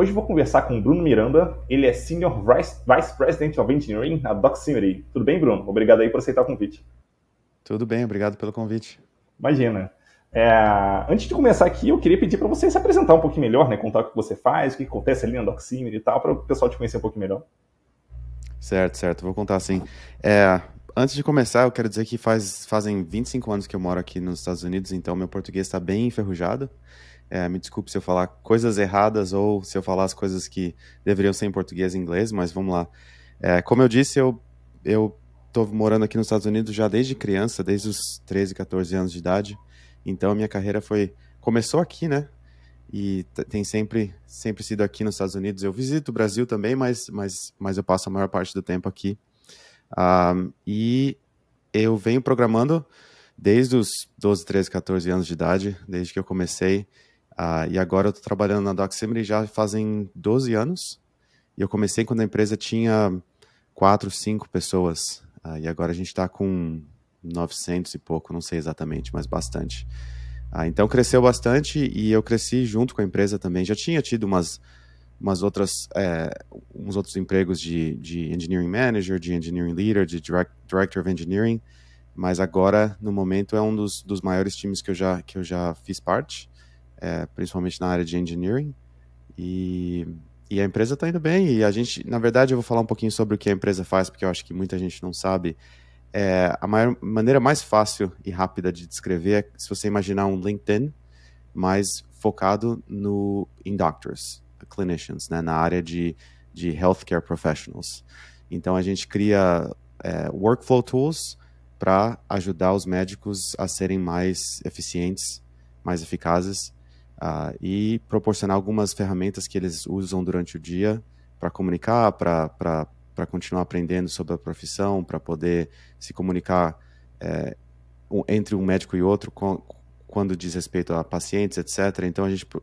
Hoje vou conversar com o Bruno Miranda, ele é Senior Vice, Vice President of Engineering na Doximity. Tudo bem, Bruno? Obrigado aí por aceitar o convite. Tudo bem, obrigado pelo convite. Imagina. É, antes de começar aqui, eu queria pedir para você se apresentar um pouquinho melhor, né? Contar o que você faz, o que acontece ali na Doximity e tal, para o pessoal te conhecer um pouquinho melhor. Certo, certo. Vou contar assim. É, antes de começar, eu quero dizer que faz, fazem 25 anos que eu moro aqui nos Estados Unidos, então meu português está bem enferrujado. É, me desculpe se eu falar coisas erradas ou se eu falar as coisas que deveriam ser em português e inglês, mas vamos lá. É, como eu disse, eu, estou morando aqui nos Estados Unidos já desde criança, desde os 13, 14 anos de idade. Então, minha carreira foi começou aqui, né? E tem sempre, sempre sido aqui nos Estados Unidos. Eu visito o Brasil também, mas, mas, mas eu passo a maior parte do tempo aqui. Um, ah, e eu venho programando desde os 12, 13, 14 anos de idade, desde que eu comecei. Ah, e agora eu estou trabalhando na DocSemery já fazem 12 anos. E eu comecei quando a empresa tinha 4, 5 pessoas. Ah, e agora a gente está com 900 e pouco, não sei exatamente, mas bastante. Ah, então cresceu bastante e eu cresci junto com a empresa também. Já tinha tido umas, umas outras, é, uns outros empregos de, de engineering manager, de engineering leader, de direct, director of engineering, mas agora, no momento, é um dos, dos maiores times que eu já, que eu já fiz parte é, principalmente na área de engineering. E, e a empresa está indo bem. E a gente, na verdade, eu vou falar um pouquinho sobre o que a empresa faz, porque eu acho que muita gente não sabe. É, a maior, maneira mais fácil e rápida de descrever é se você imaginar um LinkedIn, mais focado no, em doctors, clinicians, né, na área de, de healthcare professionals. Então a gente cria é, workflow tools para ajudar os médicos a serem mais eficientes, mais eficazes uh, e proporcionar algumas ferramentas que eles usam durante o dia para comunicar, para continuar aprendendo sobre a profissão, para poder se comunicar é, entre um médico e outro com, quando diz respeito a pacientes, etc. Então a gente pro,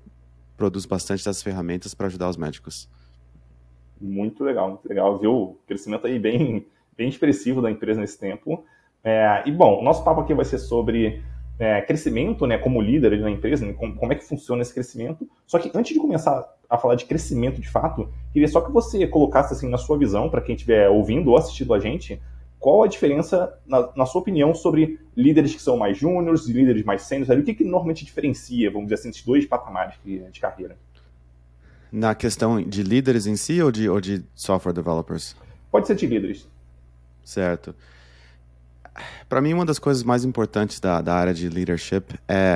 produz bastante dessas ferramentas para ajudar os médicos. Muito legal, muito legal. Viu o crescimento aí bem, bem expressivo da empresa nesse tempo. É, e bom, nosso papo aqui vai ser sobre é, crescimento, né, como líder na empresa, né, como, como, é que funciona esse crescimento. Só que antes de começar a falar de crescimento de fato, queria só que você colocasse assim na sua visão, para quem estiver ouvindo ou assistindo a gente, qual a diferença, na, na sua opinião, sobre líderes que são mais júniores e líderes mais sêniores? O que, que normalmente diferencia, vamos dizer assim, esses dois patamares de carreira? Na questão de líderes em si ou de, ou de software developers? Pode ser de líderes. Certo. Certo para mim, uma das coisas mais importantes da, da área de leadership é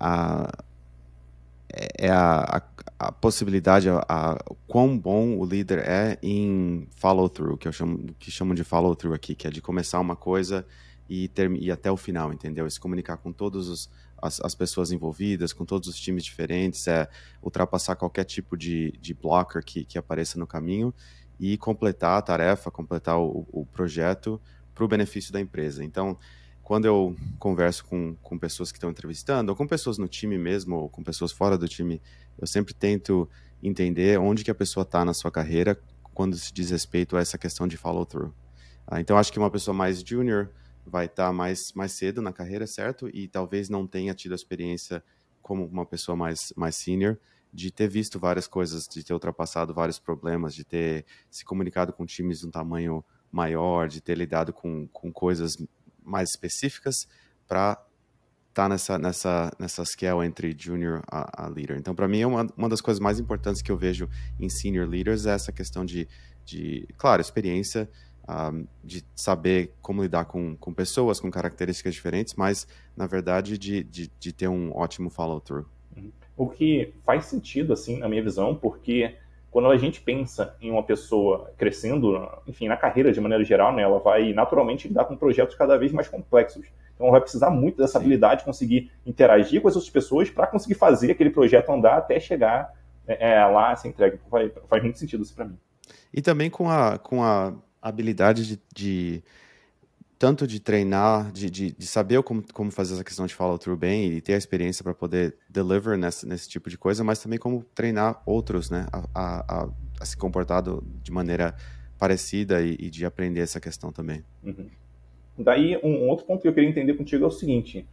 a, é, é a, a, a possibilidade, a, a, quão bom o líder é em follow-through, que eu chamo, que chamam de follow-through aqui, que é de começar uma coisa e, ter, até o final, entendeu? E se comunicar com todas as, as pessoas envolvidas, com todos os times diferentes, é ultrapassar qualquer tipo de, de blocker que, que apareça no caminho e completar a tarefa, completar o, o projeto para o benefício da empresa. Então, quando eu converso com, com pessoas que estão entrevistando, ou com pessoas no time mesmo, ou com pessoas fora do time, eu sempre tento entender onde que a pessoa está na sua carreira quando se diz respeito a essa questão de follow-through. Ah, então, acho que uma pessoa mais junior vai estar tá mais, mais cedo na carreira, certo? E talvez não tenha tido a experiência como uma pessoa mais, mais senior de ter visto várias coisas, de ter ultrapassado vários problemas, de ter se comunicado com times de um tamanho maior, de ter lidado com, com coisas mais específicas para estar tá nessa, nessa, nessa scale entre junior a, a leader. Então, para mim, é uma, uma das coisas mais importantes que eu vejo em senior leaders é essa questão de, de claro, experiência, um, ah, de saber como lidar com, com pessoas, com características diferentes, mas, na verdade, de, de, de ter um ótimo follow-through. Uhum. O que faz sentido, assim, na minha visão, porque quando a gente pensa em uma pessoa crescendo, enfim, na carreira de maneira geral, né, ela vai naturalmente lidar com projetos cada vez mais complexos. Então, ela vai precisar muito dessa habilidade de conseguir interagir com as outras pessoas para conseguir fazer aquele projeto andar até chegar é, é lá, se entrega. Vai, faz muito sentido isso para mim. E também com a, com a habilidade de, de tanto de treinar, de, de, de, saber como, como fazer essa questão de follow through bem e ter a experiência para poder deliver nesse tipo de coisa, mas também como treinar outros, né, a, a, a se comportar do, de maneira parecida e, e, de aprender essa questão também. Uhum. Daí, um, um, outro ponto que eu queria entender contigo é o seguinte: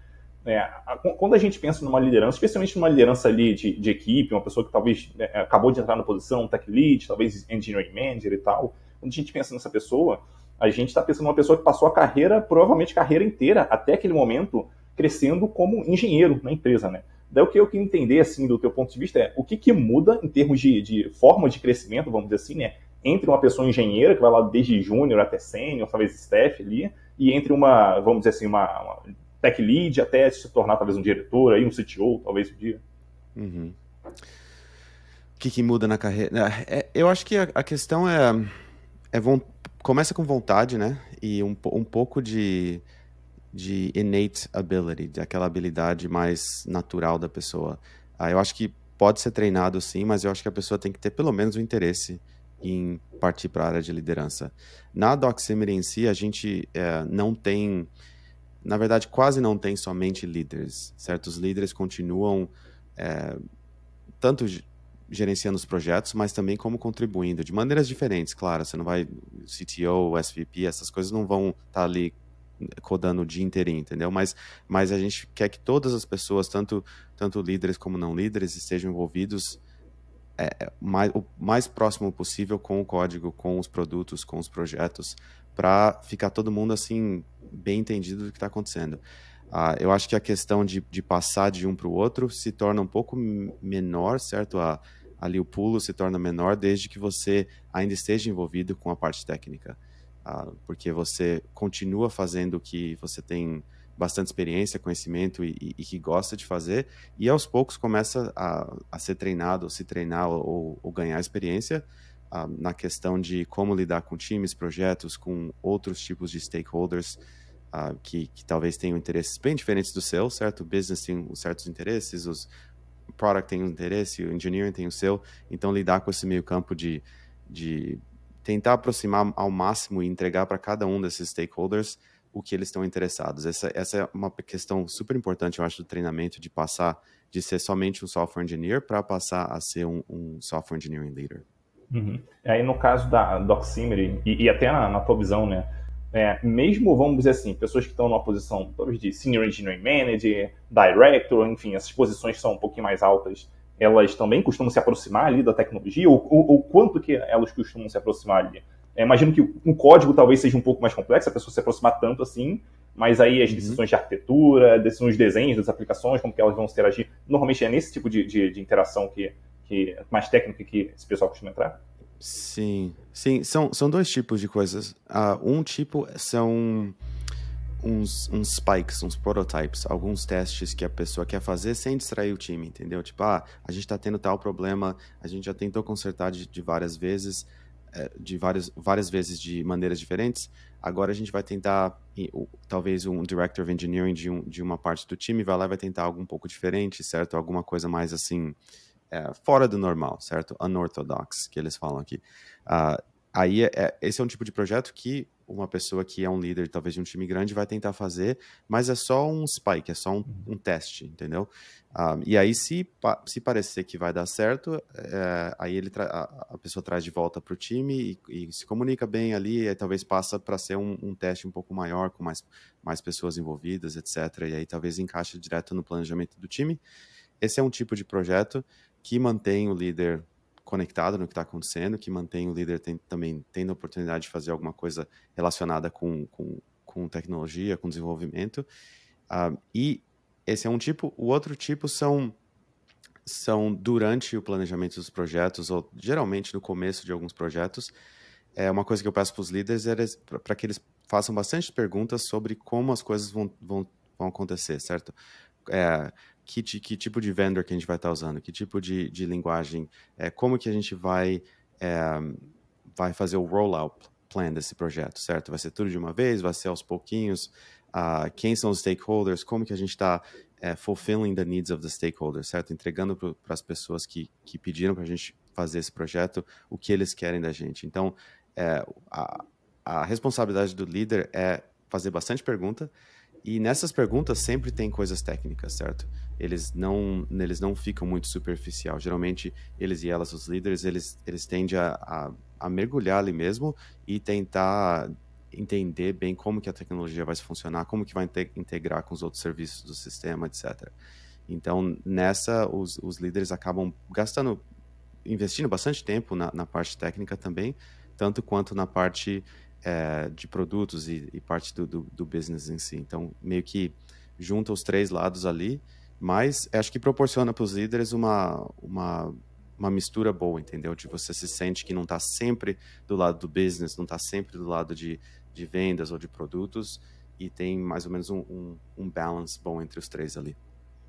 é, a, quando a gente pensa numa liderança, especialmente numa liderança ali de, de equipe, uma pessoa que talvez né, acabou de entrar na posição, um tech lead, talvez engineering manager e tal, quando a gente pensa nessa pessoa a gente está pensando numa pessoa que passou a carreira, provavelmente carreira inteira, até aquele momento, crescendo como engenheiro na empresa, né? Daí o que eu queria entender, assim, do teu ponto de vista é o que, que muda em termos de, de forma de crescimento, vamos dizer assim, né? Entre uma pessoa engenheira, que vai lá desde júnior até sênior, talvez staff ali, e entre uma, vamos dizer assim, uma, uma tech lead até se tornar talvez um diretor, aí um CTO, talvez um dia. Uhum. O que, que muda na carreira? É, é eu acho que a, a questão é, é, começa com vontade, né? E um, um pouco de, de innate ability, daquela habilidade mais natural da pessoa. Ah, eu acho que pode ser treinado sim, mas eu acho que a pessoa tem que ter pelo menos o um interesse em partir para a área de liderança. Na Doximity em si, a gente é, não tem, na verdade, quase não tem somente líderes. Certos líderes continuam é, tanto gerenciando os projetos, mas também como contribuindo, de maneiras diferentes, claro. Você não vai, CTO, SVP, essas coisas não vão estar tá ali né, codando o dia inteiro, entendeu? Mas, mas a gente quer que todas as pessoas, tanto, tanto líderes como não líderes, estejam envolvidos é, é mais, o mais próximo possível com o código, com os produtos, com os projetos, para ficar todo mundo assim bem entendido do que está acontecendo. Ah, eu acho que a questão de, de passar de um para o outro se torna um pouco menor, certo? A, ali o pulo se torna menor desde que você ainda esteja envolvido com a parte técnica, ah, porque você continua fazendo o que você tem bastante experiência, conhecimento e, e, e, que gosta de fazer, e aos poucos começa a, a ser treinado, ou se treinar ou, ou ganhar experiência ah, na questão de como lidar com times, projetos, com outros tipos de stakeholders uh, que, que, talvez tenham interesses bem diferentes do seu, certo? O business tem os certos interesses, os product tem um interesse, o engineering tem o seu. Então, lidar com esse meio campo de, de tentar aproximar ao máximo e entregar para cada um desses stakeholders o que eles estão interessados. Essa, essa é uma questão super importante, eu acho, do treinamento, de passar de ser somente um software engineer para passar a ser um, um software engineering leader. Uhum. Aí no caso da Doximity, e, e até na, na tua visão, né? É, mesmo, vamos dizer assim, pessoas que estão numa posição talvez de Senior Engineering Manager, Director, enfim, essas posições são um pouquinho mais altas, elas também costumam se aproximar ali da tecnologia, ou, ou, ou quanto que elas costumam se aproximar ali? É, imagino que o código talvez seja um pouco mais complexo, a pessoa se aproximar tanto assim, mas aí as uhum. decisões uhum. de arquitetura, decisões de desenhos das aplicações, como que elas vão se interagir, normalmente é nesse tipo de, de, de interação que, que mais técnica que esse pessoal costuma entrar? Sim, sim, são, são dois tipos de coisas. Uh, um tipo são uns, uns spikes, uns prototypes, alguns testes que a pessoa quer fazer sem distrair o time, entendeu? Tipo, ah, a gente tá tendo tal problema, a gente já tentou consertar de, de várias vezes, eh, de várias, várias vezes de maneiras diferentes. Agora a gente vai tentar, talvez um director of engineering de, um, de uma parte do time vai lá e vai tentar algo um pouco diferente, certo? Alguma coisa mais assim é, fora do normal, certo? Unorthodox, que eles falam aqui. Uh, aí, é, é, esse é um tipo de projeto que uma pessoa que é um líder, talvez de um time grande, vai tentar fazer, mas é só um spike, é só um, uhum. um teste, entendeu? Ah, e aí, se, se parecer que vai dar certo, é, aí ele a, a, pessoa traz de volta para o time e, e, se comunica bem ali, e talvez passa para ser um, um, teste um pouco maior, com mais, mais pessoas envolvidas, etc. E aí talvez encaixe direto no planejamento do time. Esse é um tipo de projeto que mantém o líder conectado no que está acontecendo, que mantém o líder tem, também tendo a oportunidade de fazer alguma coisa relacionada com, com, com tecnologia, com desenvolvimento. Uh, e esse é um tipo. O outro tipo são, são durante o planejamento dos projetos, ou geralmente no começo de alguns projetos. É uma coisa que eu peço para os líderes é para que eles façam bastante perguntas sobre como as coisas vão, vão, vão acontecer, certo? É, que, que tipo de vendor que a gente vai estar usando, que tipo de, de linguagem, é, como que a gente vai, é, vai fazer o rollout plan desse projeto, certo? Vai ser tudo de uma vez, vai ser aos pouquinhos, uh, quem são os stakeholders, como que a gente está é, fulfilling the needs of the stakeholders, certo? Entregando para as pessoas que, que pediram para a gente fazer esse projeto o que eles querem da gente. Então, é, a, a responsabilidade do líder é fazer bastante pergunta, e nessas perguntas sempre tem coisas técnicas, certo? eles não, eles não ficam muito superficial. Geralmente, eles e elas, os líderes, eles, eles tendem a, a, a mergulhar ali mesmo e tentar entender bem como que a tecnologia vai funcionar, como que vai integrar com os outros serviços do sistema, etc. Então, nessa, os, os líderes acabam gastando, investindo bastante tempo na, na parte técnica também, tanto quanto na parte é, de produtos e, e parte do, do, do business em si. Então, meio que junta os três lados ali mas acho que proporciona para os líderes uma, uma, uma mistura boa, entendeu? De você se sente que não está sempre do lado do business, não está sempre do lado de, de vendas ou de produtos, e tem mais ou menos um, um, um balance bom entre os três ali.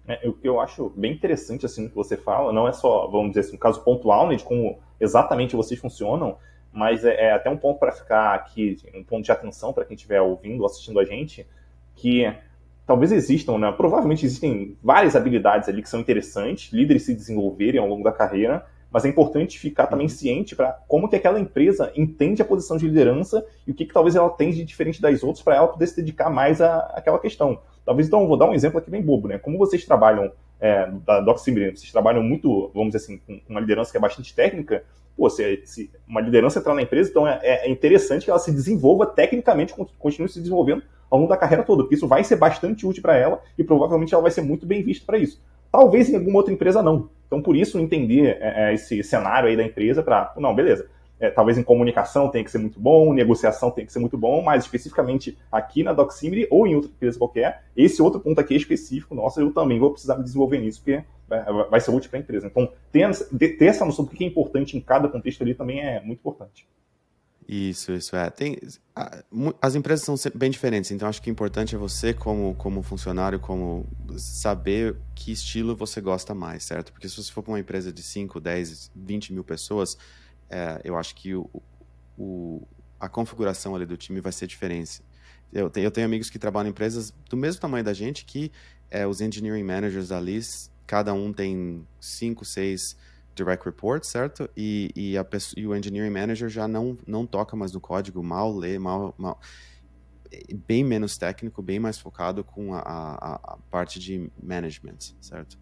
É, o que eu acho bem interessante assim que você fala, não é só, vamos dizer assim, um caso pontual, né, de como exatamente vocês funcionam, mas é, é até um ponto para ficar aqui, um ponto de atenção para quem estiver ouvindo assistindo a gente, que talvez existam, né? Provavelmente existem várias habilidades ali que são interessantes, líderes se desenvolverem ao longo da carreira, mas é importante ficar também uhum. ciente para como que aquela empresa entende a posição de liderança e o que, que talvez ela tem de diferente das outras para ela poder se dedicar mais àquela questão. Talvez, então, vou dar um exemplo aqui bem bobo, né? Como vocês trabalham é, da DocSim, vocês trabalham muito, vamos dizer assim, com uma liderança que é bastante técnica, pô, se, se, uma liderança entrar na empresa, então é, é, é interessante que ela se desenvolva tecnicamente, continue se desenvolvendo ao longo da carreira toda, porque isso vai ser bastante útil para ela e provavelmente ela vai ser muito bem vista para isso. Talvez em alguma outra empresa não. Então, por isso, entender é, é esse cenário aí da empresa para, não, beleza, é, talvez em comunicação tenha que ser muito bom, negociação tem que ser muito bom, mas especificamente aqui na Doximity ou em outra empresa qualquer, esse outro ponto aqui específico, nossa, eu também vou precisar me desenvolver nisso, porque vai ser útil para a empresa. Então, ter, ter essa noção do que é importante em cada contexto ali também é muito importante. Isso, isso é. Tem, as empresas são bem diferentes, então acho que o importante é você, como, como funcionário, como saber que estilo você gosta mais, certo? Porque se você for para uma empresa de 5, 10, 20 mil pessoas, é, eu acho que o, o, a configuração ali do time vai ser diferente. Eu, eu tenho amigos que trabalham em empresas do mesmo tamanho da gente que é, os engineering managers ali, cada um tem cinco, seis direct reports, certo? E, e, e, o engineering manager já não, não toca mais no código, mal lê, mal, mal bem menos técnico, bem mais focado com a, a, a parte de management, certo?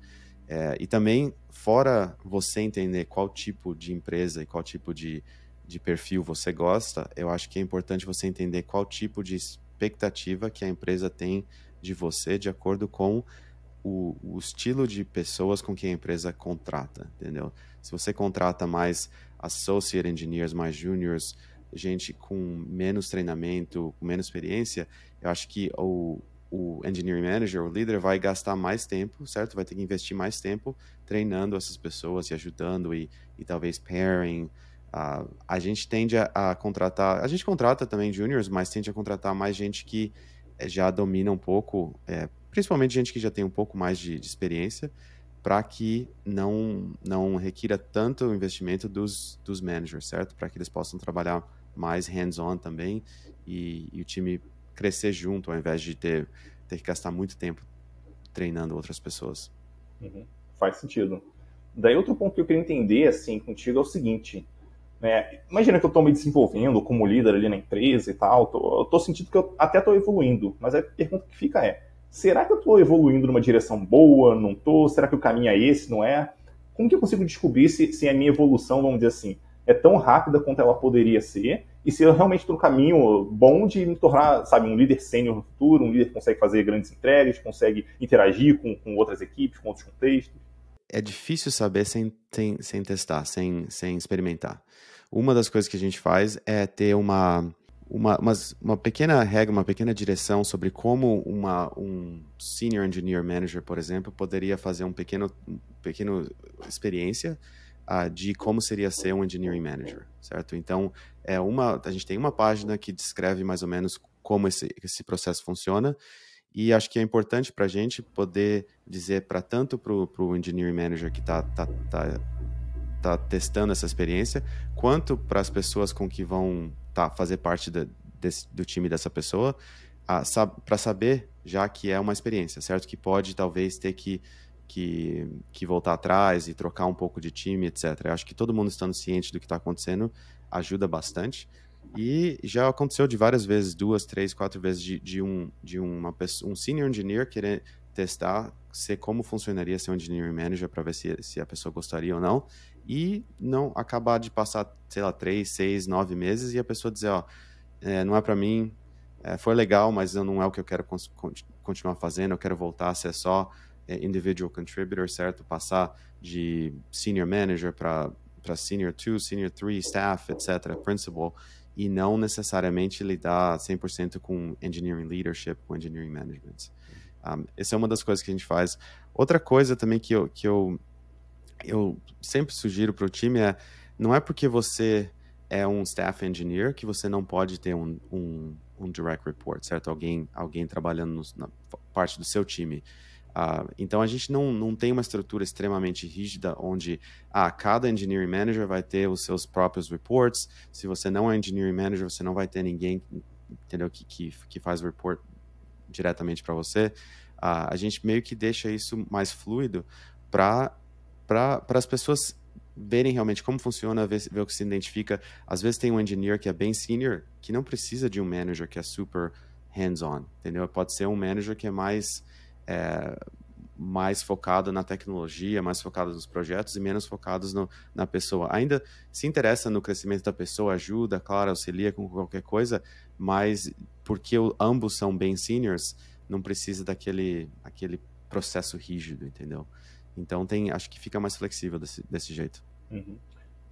É, e também, fora você entender qual tipo de empresa e qual tipo de, de perfil você gosta, eu acho que é importante você entender qual tipo de expectativa que a empresa tem de você de acordo com o, o estilo de pessoas com quem a empresa contrata, entendeu? Se você contrata mais associate engineers, mais juniors, gente com menos treinamento, com menos experiência, eu acho que o, o engineering manager, o líder, vai gastar mais tempo, certo? Vai ter que investir mais tempo treinando essas pessoas e ajudando e, e talvez pairing. Uh, a gente tende a, a, contratar, a gente contrata também juniors, mas tende a contratar mais gente que eh, já domina um pouco, é, principalmente gente que já tem um pouco mais de, de experiência, para que não, não requira tanto investimento dos, dos managers, certo? Para que eles possam trabalhar mais hands-on também e, e o time crescer junto, ao invés de ter, ter que gastar muito tempo treinando outras pessoas. Uhum. Faz sentido. Daí outro ponto que eu queria entender, assim, contigo é o seguinte, né? Imagina que eu estou me desenvolvendo como líder ali na empresa e tal, tô, eu estou sentindo que eu até estou evoluindo, mas a pergunta que fica é, será que eu estou evoluindo numa direção boa, não estou? Será que o caminho é esse, não é? Como que eu consigo descobrir se, se é a minha evolução, vamos dizer assim, é tão rápida quanto ela poderia ser, e se eu realmente estou no caminho bom de me tornar, sabe, um líder sênior no futuro, um líder que consegue fazer grandes entregas, consegue interagir com, com outras equipes, com outros contextos. É difícil saber sem, sem, sem testar, sem, sem experimentar. Uma das coisas que a gente faz é ter uma, uma, uma, uma pequena regra, uma pequena direção sobre como uma, um senior engineer manager, por exemplo, poderia fazer um pequeno, um pequeno experiência uh, de como seria ser um engineering manager, certo? Então, é uma, a gente tem uma página que descreve mais ou menos como esse, esse processo funciona. E acho que é importante para a gente poder dizer para tanto para o engineering manager que está tá, tá, tá, testando essa experiência, quanto para as pessoas com que vão tá, fazer parte de, desse, do time dessa pessoa, para saber já que é uma experiência, certo? Que pode talvez ter que que, que voltar atrás e trocar um pouco de time, etc. Eu acho que todo mundo estando ciente do que está acontecendo ajuda bastante. E já aconteceu de várias vezes, duas, três, quatro vezes, de, de, um, de uma pessoa, um senior engineer querer testar ser como funcionaria ser um engineering manager para ver se, se a pessoa gostaria ou não. E não acabar de passar, sei lá, três, seis, nove meses e a pessoa dizer, ó, é, não é para mim, é, foi legal, mas não é o que eu quero con continuar fazendo, eu quero voltar a ser só é, individual contributor, certo? Passar de senior manager para senior 2, senior 3, staff, etc., principal, e não necessariamente lidar 100% com engineering leadership, com engineering management. Um, essa é uma das coisas que a gente faz. Outra coisa também que eu, que eu, eu sempre sugiro para o time é: não é porque você é um staff engineer que você não pode ter um, um, um direct report, certo? Alguém, alguém trabalhando na parte do seu time. Uh, então a gente não, não tem uma estrutura extremamente rígida onde ah, cada engineering manager vai ter os seus próprios reports. Se você não é engineering manager, você não vai ter ninguém entendeu, que, que, que faz o report diretamente para você. Uh, a gente meio que deixa isso mais fluido para pra, as pessoas verem realmente como funciona, ver, ver o que se identifica. Às vezes tem um engineer que é bem senior, que não precisa de um manager que é super hands-on, entendeu? Pode ser um manager que é mais é, mais focado na tecnologia, mais focado nos projetos e menos focados no, na pessoa. Ainda se interessa no crescimento da pessoa, ajuda, claro, auxilia com qualquer coisa, mas porque o, ambos são bem seniors, não precisa daquele aquele processo rígido, entendeu? Então tem, acho que fica mais flexível desse, desse jeito. Uhum.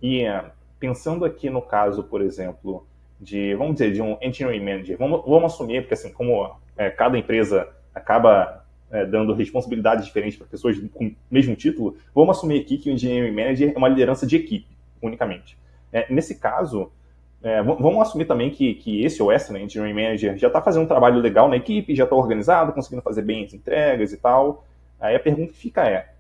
E é, pensando aqui no caso, por exemplo, de, vamos dizer, de um engineering manager, vamos, vamos assumir, porque assim, como é, cada empresa acaba é, dando responsabilidades diferentes para pessoas com o mesmo título, vamos assumir aqui que o Engineering Manager é uma liderança de equipe, unicamente. É, nesse caso, é, vamos assumir também que, que esse ou essa né, Engineering Manager já está fazendo um trabalho legal na equipe, já está organizado, conseguindo fazer bem as entregas e tal. Aí a pergunta que fica é,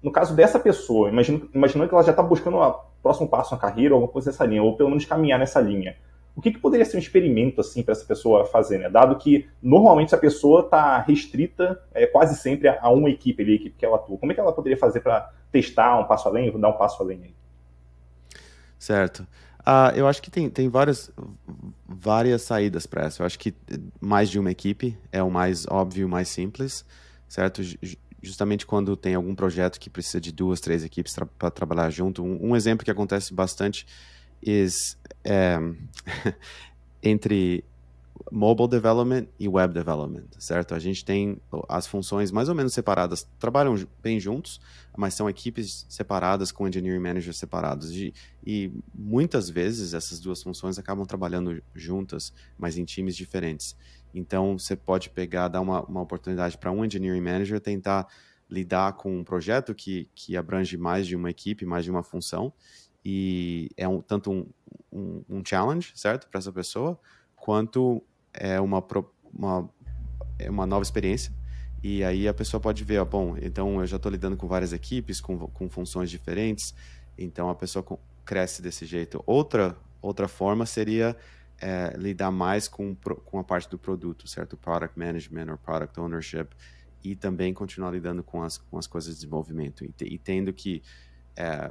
no caso dessa pessoa, imaginando que ela já está buscando o próximo passo na carreira, ou alguma coisa dessa linha, ou pelo menos caminhar nessa linha, o que, que poderia ser um experimento assim para essa pessoa fazer, né? Dado que normalmente a pessoa está restrita é, quase sempre a, uma equipe, ali, a equipe que ela atua. Como é que ela poderia fazer para testar um passo além, dar um passo além aí? Certo. Uh, eu acho que tem, tem várias, várias saídas para essa. Eu acho que mais de uma equipe é o mais óbvio, mais simples, certo? Justamente quando tem algum projeto que precisa de duas, três equipes para trabalhar junto. Um, um, exemplo que acontece bastante é é, entre mobile development e web development, certo? A gente tem as funções mais ou menos separadas, trabalham bem juntos, mas são equipes separadas com engineering managers separados e, e muitas vezes essas duas funções acabam trabalhando juntas, mas em times diferentes. Então você pode pegar, dar uma, uma oportunidade para um engineering manager tentar lidar com um projeto que, que abrange mais de uma equipe, mais de uma função, e é um, tanto um, um, um challenge, certo, para essa pessoa, quanto é uma, uma, é uma nova experiência. E aí a pessoa pode ver, ó, bom, então eu já estou lidando com várias equipes, com, com funções diferentes, então a pessoa cresce desse jeito. Outra, outra forma seria é, lidar mais com, com a parte do produto, certo? Product management ou product ownership, e também continuar lidando com as, com as coisas de desenvolvimento, e, te, e tendo que é,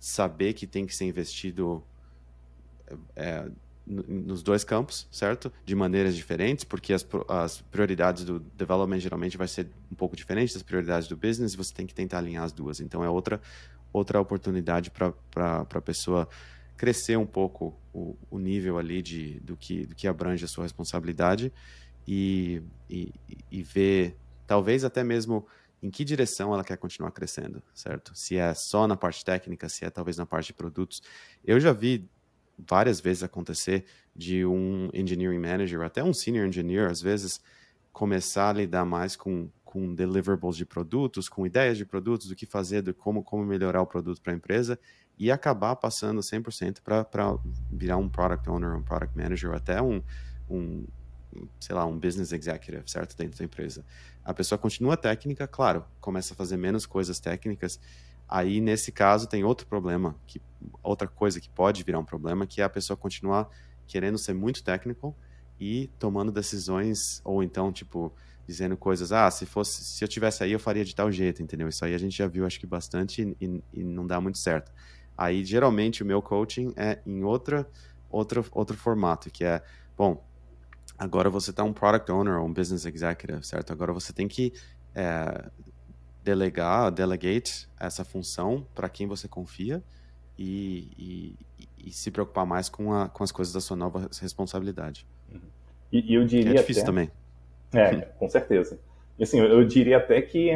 saber que tem que ser investido é, é nos dois campos, certo? De maneiras diferentes, porque as, as prioridades do development geralmente vai ser um pouco diferente das prioridades do business, você tem que tentar alinhar as duas. Então, é outra, outra oportunidade para a pessoa crescer um pouco o, o, nível ali de, do, que, do que abrange a sua responsabilidade e, e, e ver, talvez até mesmo em que direção ela quer continuar crescendo, certo? Se é só na parte técnica, se é talvez na parte de produtos. Eu já vi várias vezes acontecer de um engineering manager, até um senior engineer, às vezes, começar a lidar mais com, com deliverables de produtos, com ideias de produtos, do que fazer, do como, como melhorar o produto para a empresa e acabar passando 100% para virar um product owner, um product manager, até um, um sei lá, um business executive, certo? Dentro da empresa. A pessoa continua técnica, claro, começa a fazer menos coisas técnicas. Aí, nesse caso, tem outro problema, que, outra coisa que pode virar um problema, que é a pessoa continuar querendo ser muito técnico e tomando decisões, ou então, tipo, dizendo coisas, ah, se fosse, se eu tivesse aí, eu faria de tal jeito, entendeu? Isso aí a gente já viu, acho que bastante, e, e não dá muito certo. Aí, geralmente, o meu coaching é em outra, outra outro formato, que é, bom, Agora você está um product owner ou um business executive, certo? Agora você tem que é, delegar, delegate essa função para quem você confia e, e, e, se preocupar mais com, a, com as coisas da sua nova responsabilidade. Uhum. E, e eu diria. Que é difícil até... também. É, com certeza. E assim, eu diria até que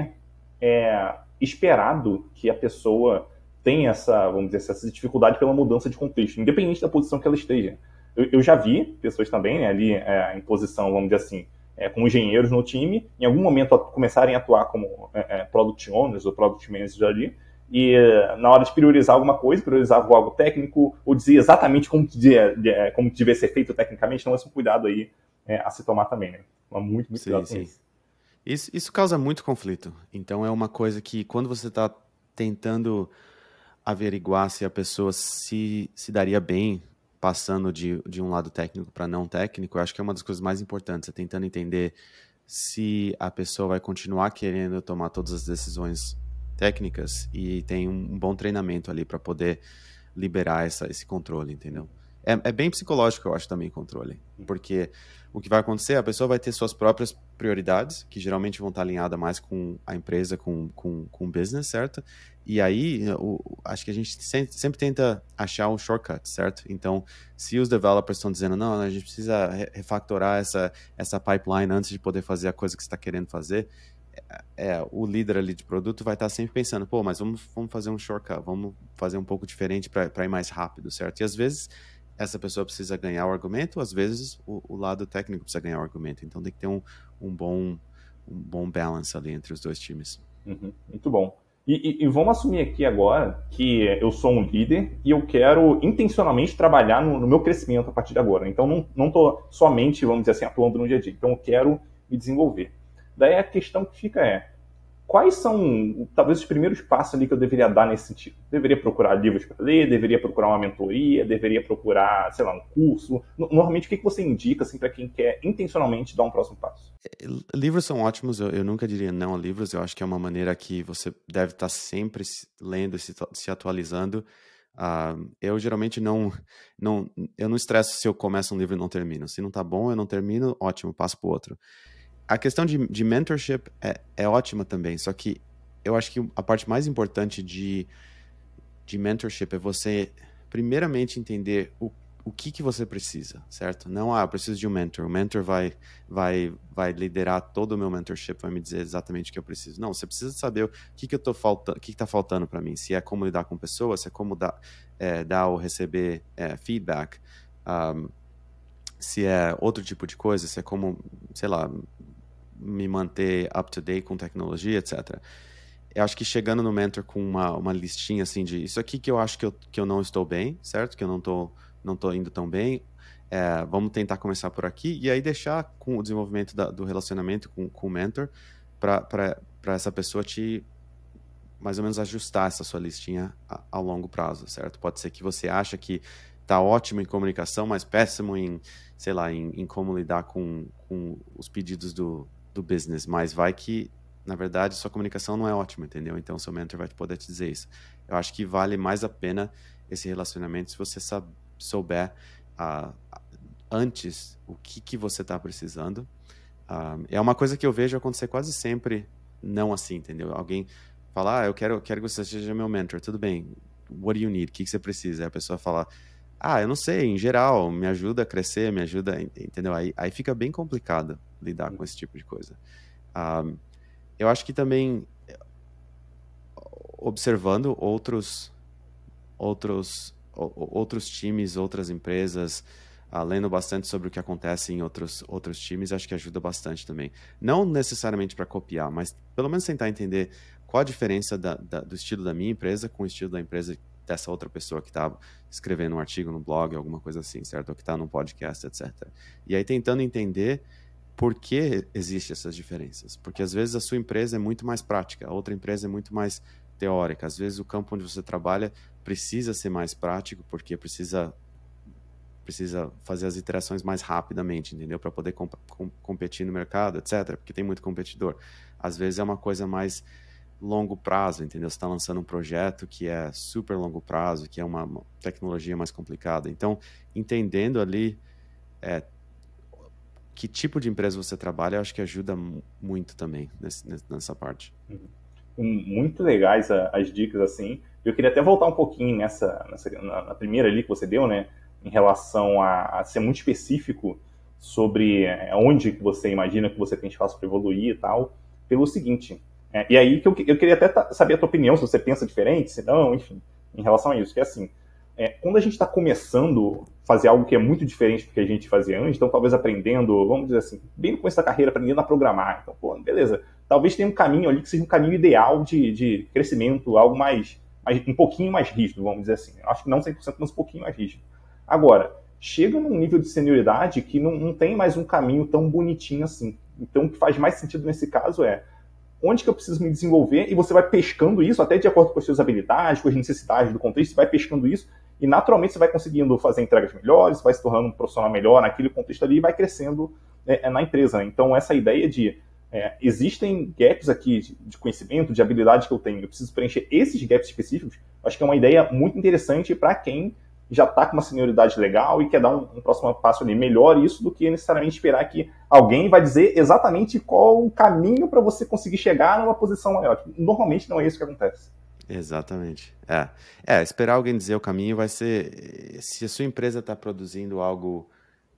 é esperado que a pessoa tenha essa, vamos dizer, assim, essa dificuldade pela mudança de contexto, independente da posição que ela esteja eu, eu já vi pessoas também né, ali é, em posição, vamos dizer assim, é, como engenheiros no time, em algum momento começarem a atuar como é, é, product owners ou product managers ali, e é, na hora de priorizar alguma coisa, priorizava algo técnico, ou dizia exatamente como que, devia, é, como que devia ser feito tecnicamente, então esse é um cuidado aí é, a se tomar também, né? Muito, muito sim, cuidado sim. Isso. isso. Isso, causa muito conflito, então é uma coisa que quando você está tentando averiguar se a pessoa se, se daria bem passando de, de um lado técnico para não técnico, eu acho que é uma das coisas mais importantes, é tentando entender se a pessoa vai continuar querendo tomar todas as decisões técnicas e tem um, um bom treinamento ali para poder liberar essa, esse controle, entendeu? É, é bem psicológico, eu acho, também, controle. Uhum. Porque o que vai acontecer, a pessoa vai ter suas próprias prioridades, que geralmente vão estar alinhadas mais com a empresa, com, com, com o business, certo? E aí, o, acho que a gente sempre tenta achar um shortcut, certo? Então, se os developers estão dizendo, não, a gente precisa refactorar essa, essa pipeline antes de poder fazer a coisa que você está querendo fazer, é, é, o líder ali de produto vai estar sempre pensando, pô, mas vamos, vamos fazer um shortcut, vamos fazer um pouco diferente para ir mais rápido, certo? E às vezes essa pessoa precisa ganhar o argumento, às vezes o, o lado técnico precisa ganhar o argumento. Então tem que ter um, um bom um bom balance ali entre os dois times. Uhum, muito bom. E, e, e, vamos assumir aqui agora que eu sou um líder e eu quero intencionalmente trabalhar no, no meu crescimento a partir de agora. Então, não estou somente, vamos dizer assim, atuando no dia a dia. Então, eu quero me desenvolver. Daí a questão que fica é, quais são, talvez, os primeiros passos ali que eu deveria dar nesse sentido? Deveria procurar livros para ler? Deveria procurar uma mentoria? Deveria procurar, sei lá, um curso? Normalmente, o que você indica assim, para quem quer intencionalmente dar um próximo passo? É, livros são ótimos, eu, eu, nunca diria não a livros. Eu acho que é uma maneira que você deve estar tá sempre lendo, se, se atualizando. Uh, eu geralmente não, não eu não estresso se eu começo um livro e não termino. Se não tá bom, eu não termino, ótimo, passo para outro a questão de, de mentorship é, é ótima também, só que eu acho que a parte mais importante de, de mentorship é você, primeiramente, entender o, o que, que você precisa, certo? Não, ah, eu preciso de um mentor. O mentor vai, vai, vai liderar todo o meu mentorship, vai me dizer exatamente o que eu preciso. Não, você precisa saber o que, que eu faltando, o que, que tá faltando para mim. Se é como lidar com pessoas, se é como dar, é, dar ou receber é, feedback. Um, se é outro tipo de coisa, se é como, sei lá, me manter up to date com tecnologia, etc. Eu acho que chegando no mentor com uma, uma listinha assim de isso aqui que eu acho que eu, que eu não estou bem, certo? Que eu não tô, não tô indo tão bem. É, vamos tentar começar por aqui e aí deixar com o desenvolvimento da, do relacionamento com, com o mentor para essa pessoa te mais ou menos ajustar essa sua listinha a, a longo prazo, certo? Pode ser que você acha que tá ótimo em comunicação, mas péssimo em, sei lá, em, em como lidar com, com os pedidos do, do business, mas vai que, na verdade, sua comunicação não é ótima, entendeu? Então, seu mentor vai poder te dizer isso. Eu acho que vale mais a pena esse relacionamento se você souber uh, antes o que, que você está precisando. Uh, é uma coisa que eu vejo acontecer quase sempre, não assim, entendeu? Alguém fala, ah, eu quero, quero que você seja meu mentor, tudo bem. What do you need? O que, que você precisa? Aí a pessoa fala, ah, eu não sei, em geral, me ajuda a crescer, me ajuda, entendeu? Aí, aí fica bem complicado lidar uhum. com esse tipo de coisa. Um, eu acho que também eh, observando outros outros outros times, outras empresas, uh, lendo bastante sobre o que acontece em outros outros times, acho que ajuda bastante também. Não necessariamente para copiar, mas pelo menos tentar entender qual a diferença da, da, do estilo da minha empresa com o estilo da empresa dessa outra pessoa que estava tá escrevendo um artigo no blog, alguma coisa assim, certo? Ou que está num podcast, etc. E aí tentando entender por que existem essas diferenças? Porque às vezes a sua empresa é muito mais prática, a outra empresa é muito mais teórica. Às vezes o campo onde você trabalha precisa ser mais prático, porque precisa precisa fazer as interações mais rapidamente, entendeu? Para poder comp com competir no mercado, etc. Porque tem muito competidor. Às vezes é uma coisa mais longo prazo, entendeu? Você está lançando um projeto que é super longo prazo, que é uma, uma tecnologia mais complicada. Então, entendendo ali é, que tipo de empresa você trabalha, eu acho que ajuda muito também nesse, nessa parte. Uhum. Hum, muito legais as dicas, assim. Eu queria até voltar um pouquinho nessa, nessa na, primeira ali que você deu, né? Em relação a, a ser muito específico sobre é, onde que você imagina que você tem espaço para evoluir e tal, pelo seguinte. É, e aí que eu, eu queria até saber a tua opinião, se você pensa diferente, se não, enfim, em relação a isso, que é assim, é, quando a gente está começando a fazer algo que é muito diferente do que a gente fazia antes, então talvez aprendendo, vamos dizer assim, bem no começo da carreira, aprendendo a programar, então, pô, beleza, talvez tenha um caminho ali que seja um caminho ideal de, de crescimento, algo mais, mais, um pouquinho mais rígido, vamos dizer assim. acho que não 100%, mas um pouquinho mais rígido. Agora, chega num nível de senioridade que não, não tem mais um caminho tão bonitinho assim. Então, o que faz mais sentido nesse caso é onde que eu preciso me desenvolver, e você vai pescando isso, até de acordo com as suas habilidades, com as necessidades do contexto, você vai pescando isso e naturalmente você vai conseguindo fazer entregas melhores, vai se tornando um profissional melhor naquele contexto ali e vai crescendo né, é, na empresa. Né. Então, essa ideia de é, existem gaps aqui de, de, conhecimento, de habilidade que eu tenho, eu preciso preencher esses gaps específicos, acho que é uma ideia muito interessante para quem já está com uma senioridade legal e quer dar um, um, próximo passo ali. Melhor isso do que necessariamente esperar que alguém vai dizer exatamente qual o caminho para você conseguir chegar numa posição maior. Normalmente não é isso que acontece. Exatamente. É. é, esperar alguém dizer o caminho vai ser. Eh, se a sua empresa está produzindo algo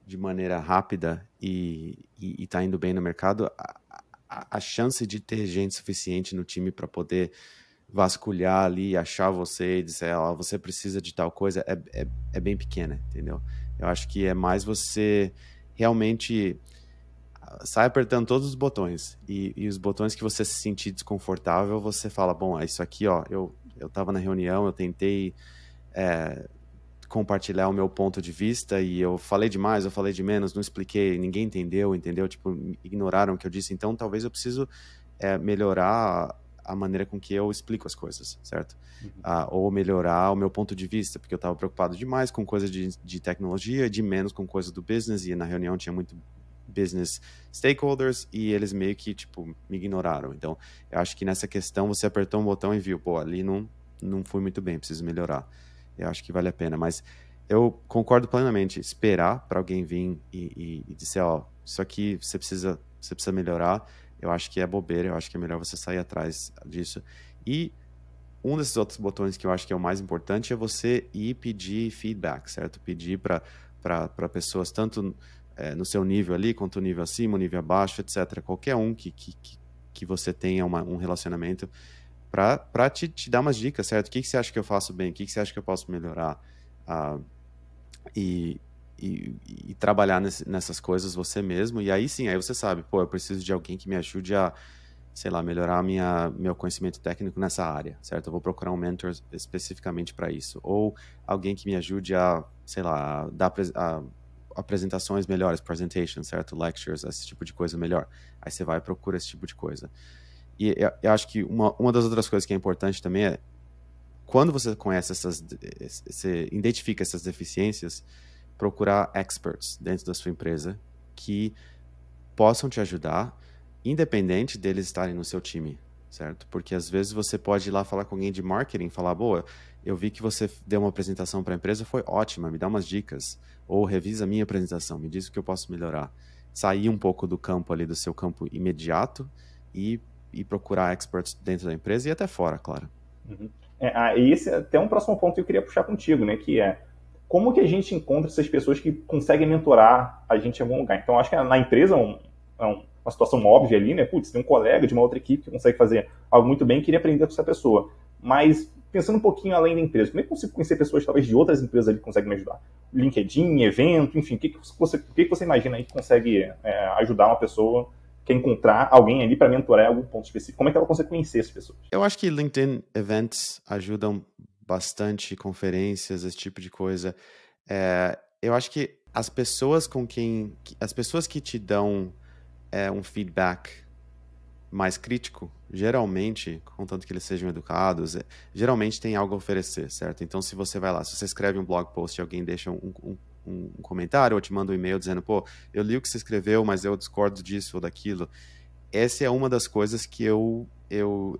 de maneira rápida e está indo bem no mercado, a, a, a, chance de ter gente suficiente no time para poder vasculhar ali, achar você e dizer, ah oh, você precisa de tal coisa, é, é, é bem pequena, entendeu? Eu acho que é mais você realmente sai apertando todos os botões. E, e, os botões que você se sentir desconfortável, você fala, bom, ah, isso aqui, ó, eu, eu tava na reunião, eu tentei é, compartilhar o meu ponto de vista e eu falei demais, eu falei de menos, não expliquei, ninguém entendeu, entendeu? Tipo, ignoraram o que eu disse. Então, talvez eu preciso é, melhorar a maneira com que eu explico as coisas, certo? Uhum. Ah, ou melhorar o meu ponto de vista, porque eu estava preocupado demais com coisa de, de tecnologia, de menos com coisa do business, e na reunião tinha muito business stakeholders e eles meio que, tipo, me ignoraram. Então, eu acho que nessa questão você apertou um botão e viu, pô, ali não, não fui muito bem, preciso melhorar. Eu acho que vale a pena, mas eu concordo plenamente. Esperar para alguém vir e, e, e dizer, ó, isso aqui você precisa, você precisa melhorar, eu acho que é bobeira, eu acho que é melhor você sair atrás disso. E um desses outros botões que eu acho que é o mais importante é você ir pedir feedback, certo? Pedir para pessoas, tanto é, no seu nível ali, quanto o nível acima, o nível abaixo, etc. Qualquer um que, que, que você tenha uma, um relacionamento para te, te dar umas dicas, certo? O que, que você acha que eu faço bem? O que, que você acha que eu posso melhorar? Ah, e, e, e, trabalhar nesse, nessas coisas você mesmo. E aí sim, aí você sabe, pô, eu preciso de alguém que me ajude a, sei lá, melhorar minha, meu conhecimento técnico nessa área, certo? Eu vou procurar um mentor especificamente para isso. Ou alguém que me ajude a, sei lá, a, dar, a apresentações melhores, presentations, certo? Lectures, esse tipo de coisa melhor. Aí você vai e procura esse tipo de coisa. E eu, eu acho que uma, uma das outras coisas que é importante também é quando você conhece essas, você identifica essas deficiências, procurar experts dentro da sua empresa que possam te ajudar, independente deles estarem no seu time, certo? Porque às vezes você pode ir lá falar com alguém de marketing, falar, boa, eu vi que você deu uma apresentação para a empresa, foi ótima, me dá umas dicas. Ou revisa a minha apresentação, me diz o que eu posso melhorar. Sair um pouco do campo ali, do seu campo imediato e, e procurar experts dentro da empresa e até fora, claro. Uhum. É, ah, e esse até um próximo ponto que eu queria puxar contigo, né? Que é como que a gente encontra essas pessoas que conseguem mentorar a gente em algum lugar? Então, acho que na empresa é um, é um uma situação óbvia ali, né? Putz, tem um colega de uma outra equipe que consegue fazer algo muito bem, queria aprender com essa pessoa. Mas pensando um pouquinho além da empresa, como é que eu consigo conhecer pessoas talvez de outras empresas ali que conseguem me ajudar? LinkedIn, evento, enfim, o que, que, você, o que, que você imagina aí que consegue é, ajudar uma pessoa quer encontrar alguém ali para mentorar em algum ponto específico? Como é que ela consegue conhecer as pessoas? Eu acho que LinkedIn Events ajudam bastante, conferências, esse tipo de coisa. É, eu acho que as pessoas com quem. As pessoas que te dão é um feedback mais crítico, geralmente, contanto que eles sejam educados, é, geralmente tem algo a oferecer, certo? Então, se você vai lá, se você escreve um blog post e alguém deixa um, um, um comentário ou te manda um e-mail dizendo, pô, eu li o que você escreveu, mas eu discordo disso ou daquilo, essa é uma das coisas que eu, eu,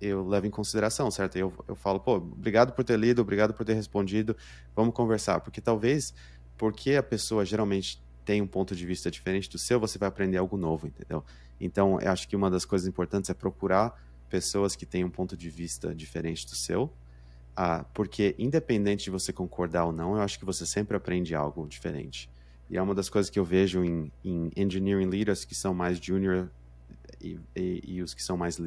eu levo em consideração, certo? Eu, eu falo, pô, obrigado por ter lido, obrigado por ter respondido, vamos conversar, porque talvez porque a pessoa geralmente tem um ponto de vista diferente do seu, você vai aprender algo novo, entendeu? Então, eu acho que uma das coisas importantes é procurar pessoas que têm um ponto de vista diferente do seu, ah, porque independente de você concordar ou não, eu acho que você sempre aprende algo diferente. E é uma das coisas que eu vejo em, em engineering leaders que são mais junior e, e, e os que são mais,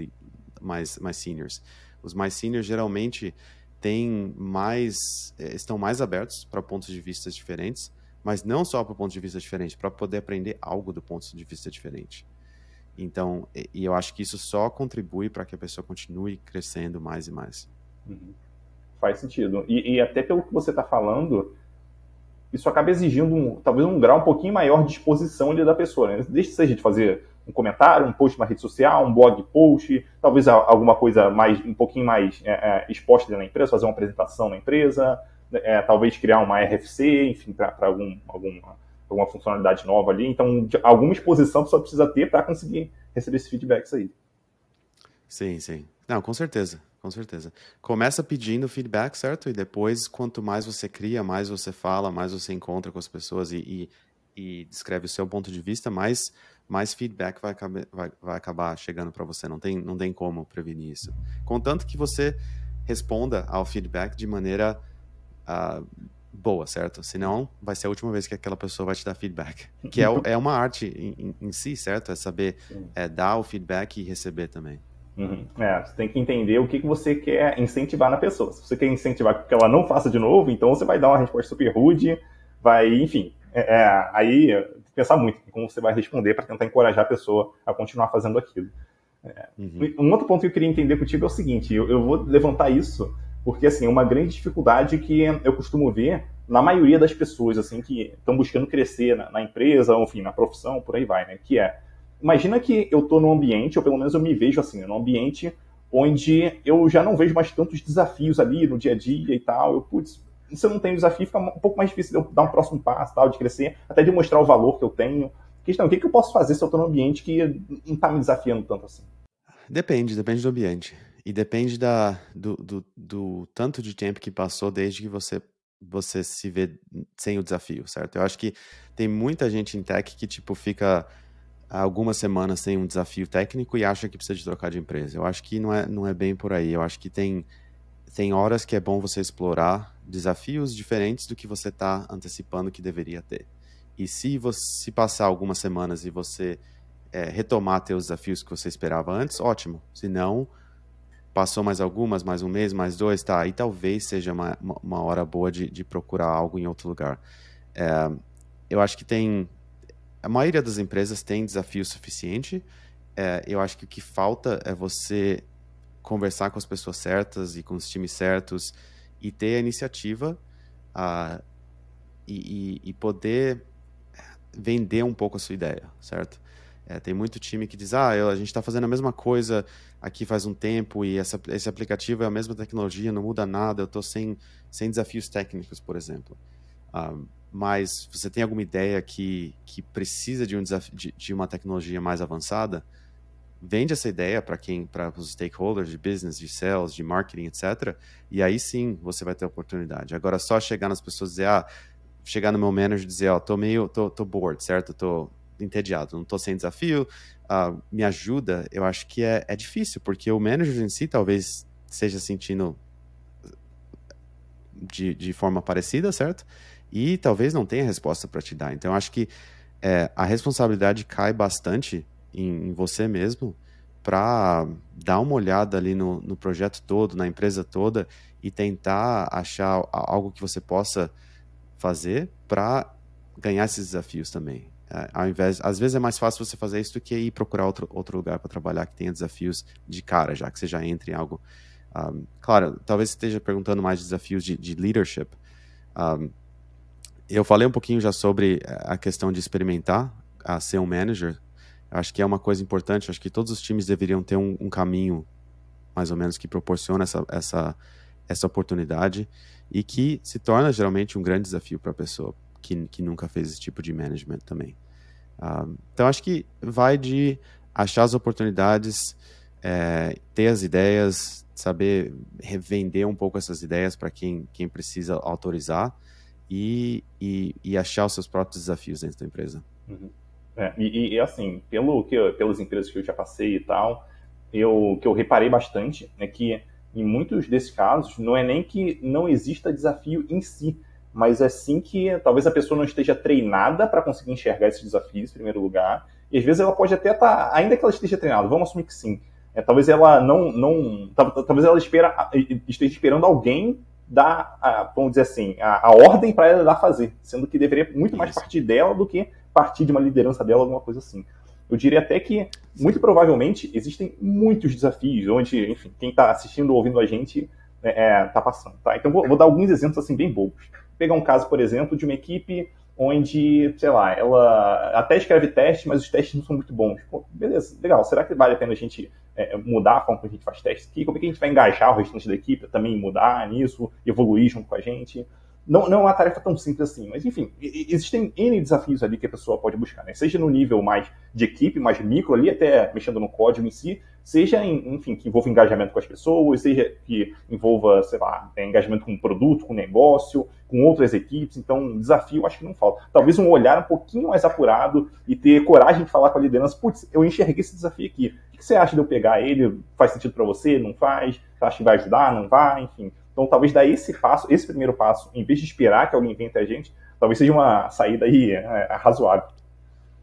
mais, mais seniors. Os mais seniors geralmente têm mais, eh, estão mais abertos para pontos de vista diferentes, mas não só para o ponto de vista diferente, para poder aprender algo do ponto de vista diferente. Então, e eu acho que isso só contribui para que a pessoa continue crescendo mais e mais. Uhum. Faz sentido. E, e, até pelo que você está falando, isso acaba exigindo um, talvez um grau um pouquinho maior de exposição ali da pessoa. Né? Deixa seja de fazer um comentário, um post na rede social, um blog post, talvez alguma coisa mais um pouquinho mais é, é, exposta na empresa, fazer uma apresentação na empresa, é, talvez criar uma RFC, enfim, para algum, alguma, alguma funcionalidade nova ali. Então, alguma exposição que só precisa ter para conseguir receber esses feedbacks aí. Sim, sim. Não, com certeza, com certeza. Começa pedindo feedback, certo? E depois, quanto mais você cria, mais você fala, mais você encontra com as pessoas e, e, e descreve o seu ponto de vista, mais, mais feedback vai, vai, vai acabar chegando para você. Não tem, não tem como prevenir isso. Contanto que você responda ao feedback de maneira uh, boa, certo? Senão, vai ser a última vez que aquela pessoa vai te dar feedback. Que é, é uma arte em, em, em si, certo? É saber é, dar o feedback e receber também. Uhum. É, você tem que entender o que, que você quer incentivar na pessoa. Se você quer incentivar que ela não faça de novo, então você vai dar uma resposta super rude, vai, enfim. É, é, aí, pensar muito em como você vai responder para tentar encorajar a pessoa a continuar fazendo aquilo. É, uhum. Um outro ponto que eu queria entender contigo é o seguinte: eu, eu vou levantar isso porque, assim, é uma grande dificuldade que eu costumo ver na maioria das pessoas, assim, que estão buscando crescer na, na empresa, ou, enfim, na profissão, por aí vai, né? Que é, imagina que eu estou num ambiente, ou pelo menos eu me vejo assim, num ambiente onde eu já não vejo mais tantos desafios ali no dia a dia e tal. Eu, putz, se eu não tenho desafio, fica um pouco mais difícil de eu dar um próximo passo, tal, de crescer, até de mostrar o valor que eu tenho. A questão, o que, que eu posso fazer se eu estou num ambiente que não está me desafiando tanto assim? Depende, depende do ambiente. E depende da, do, do, do, tanto de tempo que passou desde que você, você se vê sem o desafio, certo? Eu acho que tem muita gente em tech que, tipo, fica algumas semanas sem um desafio técnico e acha que precisa de trocar de empresa. Eu acho que não é, não é bem por aí. Eu acho que tem, tem horas que é bom você explorar desafios diferentes do que você está antecipando que deveria ter. E se você se passar algumas semanas e você é, retomar ter os desafios que você esperava antes, ótimo. Se não Passou mais algumas, mais um mês, mais dois, tá? Aí talvez seja uma, uma hora boa de, de procurar algo em outro lugar. É, eu acho que tem. A maioria das empresas tem desafio suficiente. É, eu acho que o que falta é você conversar com as pessoas certas e com os times certos e ter a iniciativa uh, e, e, e, poder vender um pouco a sua ideia, certo? É, tem muito time que diz, ah, eu, a gente está fazendo a mesma coisa aqui faz um tempo e essa, esse aplicativo é a mesma tecnologia, não muda nada, eu estou sem, sem desafios técnicos, por exemplo. Uh, mas você tem alguma ideia que, que precisa de, um desafio, de, de uma tecnologia mais avançada? Vende essa ideia para quem, para os stakeholders de business, de sales, de marketing, etc. E aí sim você vai ter oportunidade. Agora, só chegar nas pessoas e dizer, ah, chegar no meu manager e dizer, ó, oh, tô meio, tô, tô bored, certo? Tô entediado, não tô sem desafio, uh, me ajuda, eu acho que é, é difícil, porque o manager em si talvez seja sentindo eh, de, de forma parecida, certo? E talvez não tenha resposta para te dar. Então, eu acho que é, a responsabilidade cai bastante em, em você mesmo para dar uma olhada ali no, no projeto todo, na empresa toda e tentar achar algo que você possa fazer para ganhar esses desafios também. É, ao invés, às vezes é mais fácil você fazer isso do que ir procurar outro, outro lugar para trabalhar que tenha desafios de cara, já que você já entra em algo. Um, claro, talvez esteja perguntando mais de desafios de, de leadership. Um, eu falei um pouquinho já sobre eh, a questão de experimentar a ser um manager. acho que é uma coisa importante. Acho que todos os times deveriam ter um, um caminho mais ou menos que proporciona essa, essa, essa oportunidade e que se torna geralmente um grande desafio para a pessoa que, que nunca fez esse tipo de management também. Uh, então, acho que vai de achar as oportunidades, é, ter as ideias, saber revender um pouco essas ideias para quem, quem precisa autorizar e, e, e, achar os seus próprios desafios dentro da empresa. Uhum. É, e, e, assim, pelo que pelas empresas que eu já passei e tal, eu que eu reparei bastante é que em muitos desses casos não é nem que não exista desafio em si, mas é assim que talvez a pessoa não esteja treinada para conseguir enxergar esses desafios, em primeiro lugar, e às vezes ela pode até estar, tá, ainda que ela esteja treinada, vamos assumir que sim, é, talvez ela não, não talvez ela espera, esteja esperando alguém dar, a, vamos dizer assim, a, a ordem para ela dar fazer, sendo que deveria muito mais partir dela do que partir de uma liderança dela, alguma coisa assim. Eu diria até que, muito provavelmente, existem muitos desafios onde, enfim, quem está assistindo ou ouvindo a gente está né, é, tá passando, tá? Então, vou, vou dar alguns exemplos, assim, bem bobos pegar um caso, por exemplo, de uma equipe onde, sei lá, ela até escreve teste, mas os testes não são muito bons. Pô, beleza, legal. Será que vale a pena a gente é, mudar a forma como a gente faz testes aqui? Como é que a gente vai engajar o restante da equipe também mudar nisso, evoluir junto com a gente? não, não é uma tarefa tão simples assim, mas enfim, existem N desafios ali que a pessoa pode buscar, né? Seja no nível mais de equipe, mais micro ali, até mexendo no código em si, seja, em, enfim, que envolva engajamento com as pessoas, seja que envolva, sei lá, é, engajamento com o produto, com negócio, com outras equipes, então desafio acho que não falta. Talvez um olhar um pouquinho mais apurado e ter coragem de falar com a liderança, putz, eu enxerguei esse desafio aqui, o que você acha de eu pegar ele? Faz sentido para você? Não faz? Você acha que vai ajudar? Não vai? Enfim, então, talvez daí esse, passo, esse primeiro passo, em vez de esperar que alguém invente a gente, talvez seja uma saída aí é, é razoável.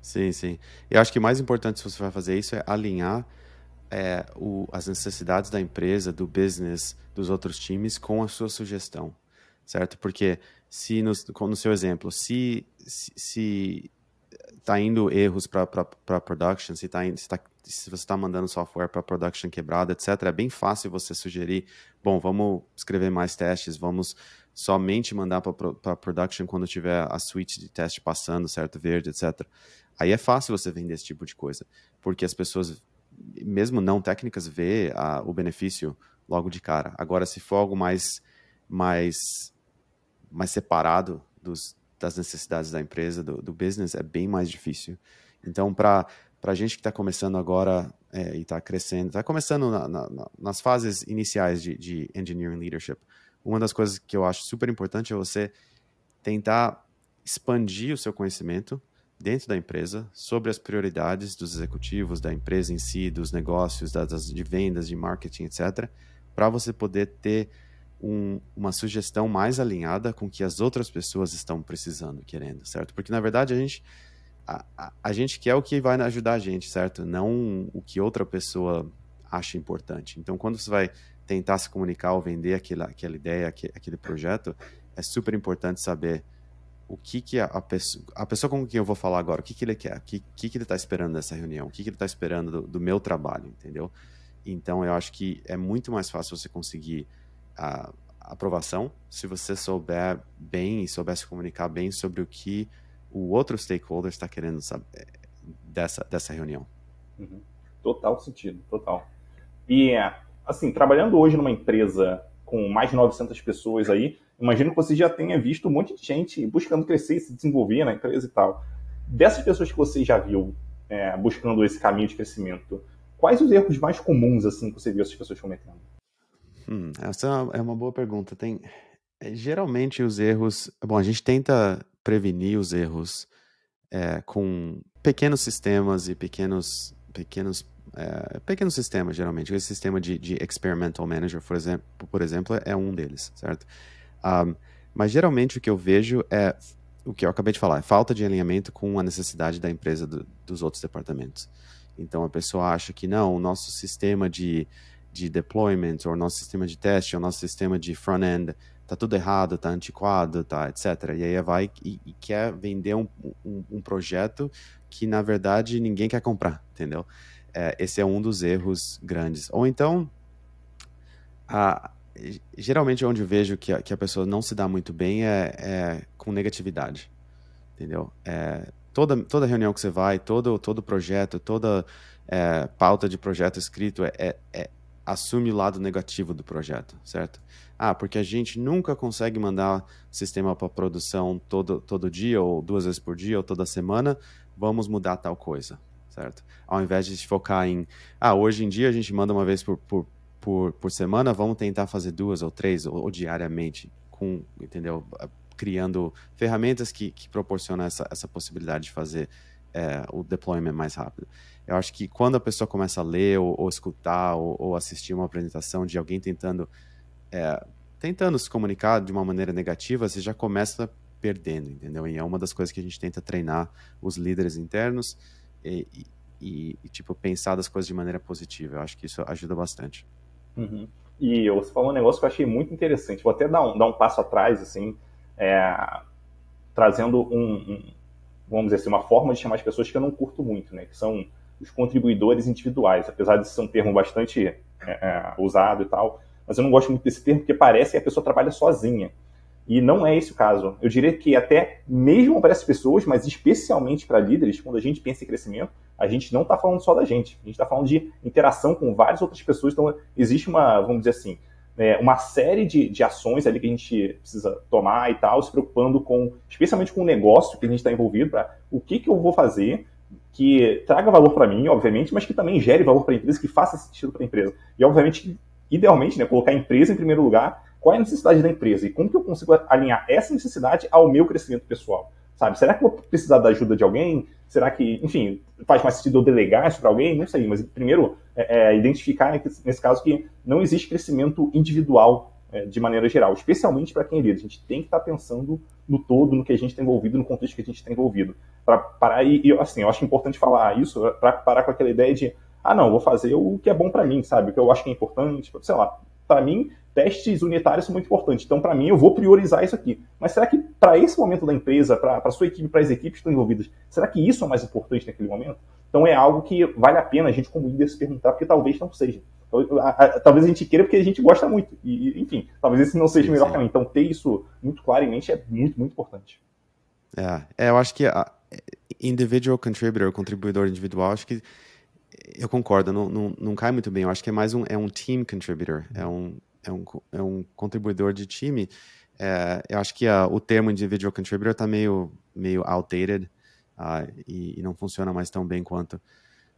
Sim, sim. Eu acho que o mais importante se você vai fazer isso é alinhar é, o, as necessidades da empresa, do business, dos outros times com a sua sugestão, certo? Porque se no, no seu exemplo, se, se, se tá indo erros para production, se, tá indo, se, tá, se você está mandando software para production quebrado, etc., é bem fácil você sugerir, bom, vamos escrever mais testes, vamos somente mandar para production quando tiver a suite de teste passando, certo, verde, etc. Aí é fácil você vender esse tipo de coisa, porque as pessoas, mesmo não técnicas, vê a, o benefício logo de cara. Agora, se for algo mais, mais, mais separado dos, das necessidades da empresa, do, do business, é bem mais difícil. Então, para a gente que está começando agora é, e está crescendo, está começando na, na, nas fases iniciais de, de engineering leadership, uma das coisas que eu acho super importante é você tentar expandir o seu conhecimento dentro da empresa sobre as prioridades dos executivos, da empresa em si, dos negócios, das, das de vendas, de marketing, etc., para você poder ter um, uma sugestão mais alinhada com o que as outras pessoas estão precisando, querendo, certo? Porque, na verdade, a gente, a, a, a gente quer o que vai ajudar a gente, certo? Não o que outra pessoa acha importante. Então, quando você vai tentar se comunicar ou vender aquela, aquela ideia, aquele, aquele projeto, é super importante saber o que que a, a, pessoa, a pessoa com quem eu vou falar agora, o que que ele quer, o que que, que ele está esperando dessa reunião, o que que ele está esperando do, do, meu trabalho, entendeu? Então eu acho que é muito mais fácil você conseguir a aprovação se você souber bem e souber se comunicar bem sobre o que o outro stakeholder está querendo saber eh, dessa, dessa reunião. Uhum. Total sentido, total. E, assim, trabalhando hoje numa empresa com mais de 900 pessoas aí, imagino que você já tenha visto um monte de gente buscando crescer e se desenvolver na empresa e tal. Dessas pessoas que você já viu é, buscando esse caminho de crescimento, quais os erros mais comuns assim que você viu essas pessoas cometendo? Hum, ah, essa é, é uma boa pergunta. Tem é, geralmente os erros. Bom, a gente tenta prevenir os erros é, com pequenos sistemas e pequenos pequenos é, pequenos sistemas geralmente. Esse sistema de, de experimental manager, por exemplo, por exemplo, é um deles, certo? Um, mas geralmente o que eu vejo é o que eu acabei de falar, é falta de alinhamento com a necessidade da empresa do, dos outros departamentos. Então a pessoa acha que não, o nosso sistema de de deployment, ou nosso sistema de teste, ou nosso sistema de front-end, tá tudo errado, tá antiquado, tá, etc. E aí é vai e, e quer vender um, um, um, projeto que, na verdade, ninguém quer comprar, entendeu? É, esse é um dos erros grandes. Ou então, a, geralmente onde eu vejo que a, que a pessoa não se dá muito bem é, é com negatividade, entendeu? É, toda, toda reunião que você vai, todo, todo projeto, toda é, pauta de projeto escrito é, é, é assume o lado negativo do projeto, certo? Ah, porque a gente nunca consegue mandar sistema para produção todo, todo dia, ou duas vezes por dia, ou toda semana, vamos mudar tal coisa, certo? Ao invés de se focar em, ah, hoje em dia a gente manda uma vez por, por, por, por semana, vamos tentar fazer duas ou três, ou, ou diariamente, com, entendeu? Criando ferramentas que, que proporcionam essa, essa possibilidade de fazer é, o deployment é mais rápido. Eu acho que quando a pessoa começa a ler ou, ou escutar ou, ou, assistir uma apresentação de alguém tentando é, tentando se comunicar de uma maneira negativa, você já começa perdendo, entendeu? E é uma das coisas que a gente tenta treinar os líderes internos e, e, e tipo pensar das coisas de maneira positiva. Eu acho que isso ajuda bastante. Uhum. E você falou um negócio que eu achei muito interessante. Vou até dar um, dar um passo atrás, assim, é, trazendo um, um vamos dizer assim, uma forma de chamar as pessoas que eu não curto muito, né? Que são os contribuidores individuais, apesar de ser um termo bastante é, é, usado e tal, mas eu não gosto muito desse termo porque parece que a pessoa trabalha sozinha. E não é esse o caso. Eu diria que até mesmo para essas pessoas, mas especialmente para líderes, quando a gente pensa em crescimento, a gente não está falando só da gente. A gente está falando de interação com várias outras pessoas. Então, existe uma, vamos dizer assim, é, uma série de, de ações ali que a gente precisa tomar e tal, se preocupando com, especialmente com o negócio que a gente está envolvido, para o que, que eu vou fazer que traga valor para mim, obviamente, mas que também gere valor para a empresa, que faça sentido para a empresa. E, obviamente, idealmente, né, colocar a empresa em primeiro lugar, qual é a necessidade da empresa e como que eu consigo alinhar essa necessidade ao meu crescimento pessoal, sabe? Será que eu vou precisar da ajuda de alguém? Será que, enfim, faz mais sentido eu delegar isso para alguém? Não sei, mas primeiro é, é, identificar, né, nesse caso, que não existe crescimento individual é, de maneira geral, especialmente para quem é líder. A gente tem que estar tá pensando no todo, no que a gente está envolvido, no contexto que a gente está envolvido. Para parar e, e, assim, eu acho importante falar isso, para parar com aquela ideia de, ah, não, vou fazer o que é bom para mim, sabe? O que eu acho que é importante, sei lá, para mim, testes unitários são muito importantes. Então, para mim, eu vou priorizar isso aqui. Mas será que para esse momento da empresa, para a sua equipe, para as equipes que estão envolvidas, será que isso é mais importante naquele momento? Então, é algo que vale a pena a gente, como líder, se perguntar, porque talvez não seja. Então, talvez a gente queira porque a gente gosta muito. E, enfim, talvez esse não seja o melhor caminho. Então, ter isso muito claro em mente é muito, muito importante. É, é eu acho que a ah, individual contributor, contribuidor individual, acho que eu concordo, não, não, não, cai muito bem. Eu acho que é mais um, é um team contributor, é um, é um, é um contribuidor de time. É, eu acho que o termo individual contributor está meio, meio outdated uh, e, e, não funciona mais tão bem quanto.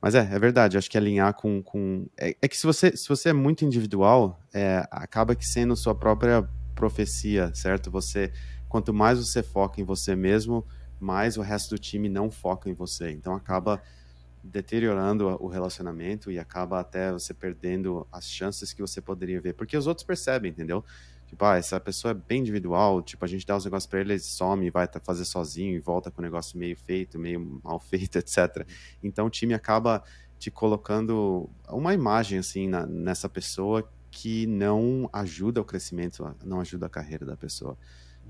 Mas é, é verdade, acho que alinhar com. com é, é que se você, se você é muito individual, é, acaba que sendo sua própria profecia, certo? Você, quanto mais você foca em você mesmo, mais o resto do time não foca em você. Então acaba deteriorando o relacionamento e acaba até você perdendo as chances que você poderia ver. Porque os outros percebem, entendeu? Tipo, ah, essa pessoa é bem individual, tipo, a gente dá os negócios pra ele, ele some, vai tá, fazer sozinho e volta com o negócio meio feito, meio mal feito, etc. Então o time acaba te colocando uma imagem, assim, na, nessa pessoa que não ajuda o crescimento, não ajuda a carreira da pessoa.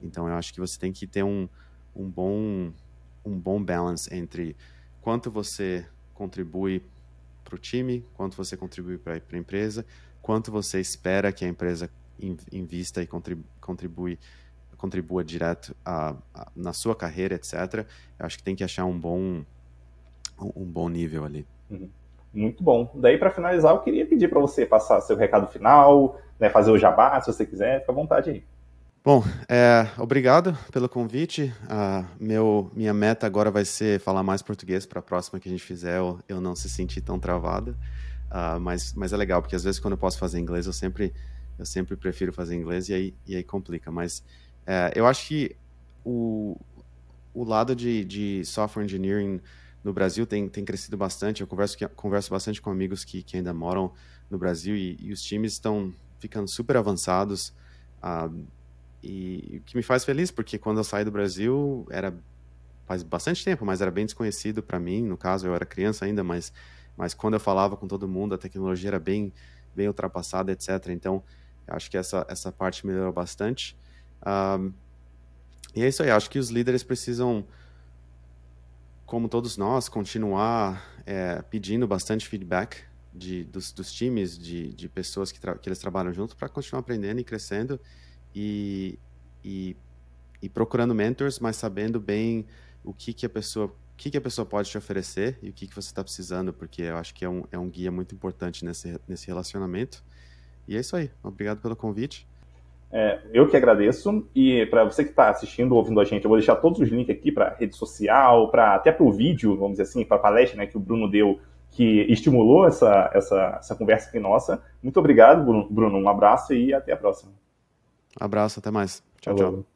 Então eu acho que você tem que ter um, um bom um bom balance entre quanto você contribui para o time, quanto você contribui para a empresa, quanto você espera que a empresa invista e contribui, contribua direto a, a, na sua carreira, etc. Eu acho que tem que achar um bom, um bom nível ali. Uhum. Muito bom. Daí, para finalizar, eu queria pedir para você passar seu recado final, né, fazer o jabá, se você quiser, fica à vontade aí. Bom, é, obrigado pelo convite. Uh, meu, minha meta agora vai ser falar mais português para a próxima que a gente fizer. Eu, eu não se sentir tão travada, uh, mas, mas é legal porque às vezes quando eu posso fazer inglês eu sempre eu sempre prefiro fazer inglês e aí, e aí complica. Mas é, eu acho que o, o lado de, de software engineering no Brasil tem, tem crescido bastante. Eu converso, converso bastante com amigos que, que ainda moram no Brasil e, e os times estão ficando super avançados. Uh, e o que me faz feliz, porque quando eu saí do Brasil, era faz bastante tempo, mas era bem desconhecido para mim, no caso eu era criança ainda, mas, mas quando eu falava com todo mundo, a tecnologia era bem, bem ultrapassada, etc. Então, acho que essa, essa parte melhorou bastante. Um, e é isso aí, acho que os líderes precisam, como todos nós, continuar é, pedindo bastante feedback de, dos, dos times, de, de pessoas que, que eles trabalham junto, para continuar aprendendo e crescendo e, e, e procurando mentors, mas sabendo bem o que, que a pessoa o que, que, a pessoa pode te oferecer e o que, que você está precisando, porque eu acho que é um, é um guia muito importante nesse, nesse relacionamento. E é isso aí. Obrigado pelo convite. É, eu que agradeço. E para você que está assistindo, ouvindo a gente, eu vou deixar todos os links aqui para rede social, para até para o vídeo, vamos dizer assim, para a palestra né, que o Bruno deu, que estimulou essa, essa, essa conversa aqui nossa. Muito obrigado, Bruno. Um abraço e até a próxima. Abraço, até mais. Tchau, Falou. tchau.